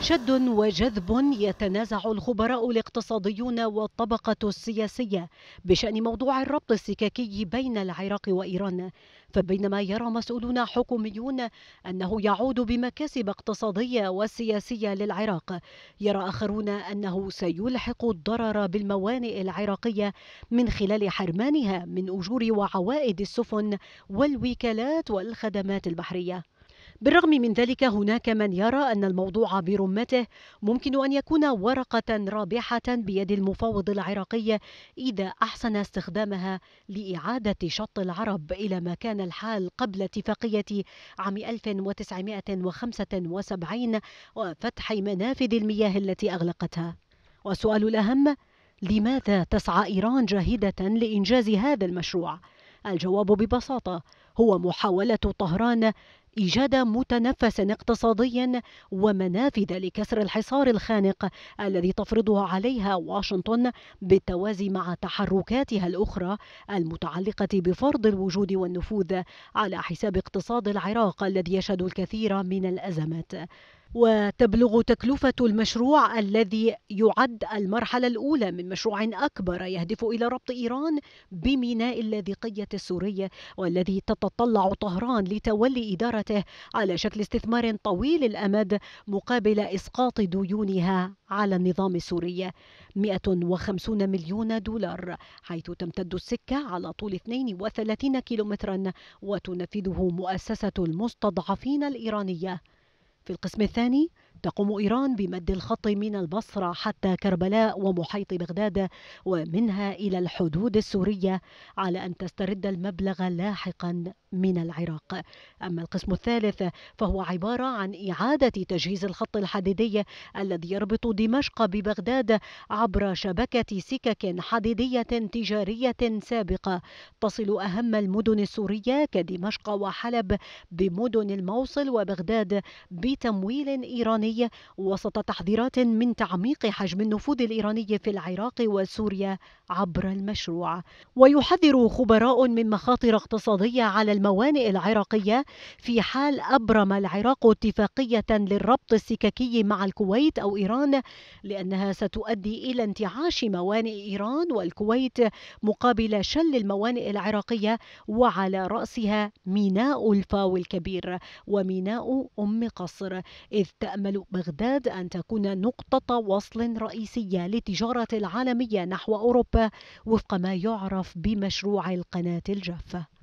شد وجذب يتنازع الخبراء الاقتصاديون والطبقة السياسية بشأن موضوع الربط السككي بين العراق وإيران فبينما يرى مسؤولون حكوميون أنه يعود بمكاسب اقتصادية وسياسية للعراق يرى آخرون أنه سيلحق الضرر بالموانئ العراقية من خلال حرمانها من أجور وعوائد السفن والوكالات والخدمات البحرية بالرغم من ذلك هناك من يرى أن الموضوع برمته ممكن أن يكون ورقة رابحة بيد المفاوض العراقي إذا أحسن استخدامها لإعادة شط العرب إلى ما كان الحال قبل اتفاقية عام 1975 وفتح منافذ المياه التي أغلقتها والسؤال الأهم لماذا تسعى إيران جاهدة لإنجاز هذا المشروع؟ الجواب ببساطة هو محاولة طهران إيجاد متنفس اقتصادي ومنافذ لكسر الحصار الخانق الذي تفرضه عليها واشنطن بالتوازي مع تحركاتها الأخرى المتعلقة بفرض الوجود والنفوذ على حساب اقتصاد العراق الذي يشهد الكثير من الأزمات وتبلغ تكلفة المشروع الذي يعد المرحلة الأولى من مشروع أكبر يهدف إلى ربط إيران بميناء اللاذقية السورية والذي تتطلع طهران لتولي إدارته على شكل استثمار طويل الأمد مقابل إسقاط ديونها على النظام السوري 150 مليون دولار حيث تمتد السكة على طول 32 كيلومترا وتنفذه مؤسسة المستضعفين الإيرانية في القسم الثاني تقوم إيران بمد الخط من البصرة حتى كربلاء ومحيط بغداد ومنها إلى الحدود السورية على أن تسترد المبلغ لاحقا من العراق أما القسم الثالث فهو عبارة عن إعادة تجهيز الخط الحديدي الذي يربط دمشق ببغداد عبر شبكة سكك حديدية تجارية سابقة تصل أهم المدن السورية كدمشق وحلب بمدن الموصل وبغداد بتمويل إيراني الإيراني وسط تحذيرات من تعميق حجم النفوذ الإيراني في العراق وسوريا عبر المشروع ويحذر خبراء من مخاطر اقتصادية على الموانئ العراقية في حال أبرم العراق اتفاقية للربط السككي مع الكويت أو إيران لأنها ستؤدي إلى انتعاش موانئ إيران والكويت مقابل شل الموانئ العراقية وعلى رأسها ميناء الفاو الكبير وميناء أم قصر إذ تأمل يأمل بغداد أن تكون نقطة وصل رئيسية للتجارة العالمية نحو أوروبا وفق ما يعرف بمشروع القناة الجافة